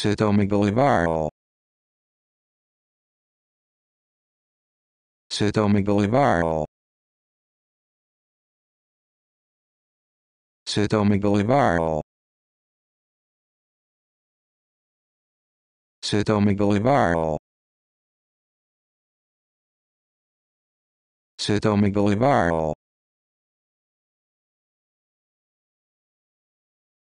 Sitomi Bolivar. Sitomi Bolivar. Sitomi Bolivar. Sitomi Bolivar. Sitomi Bolivar.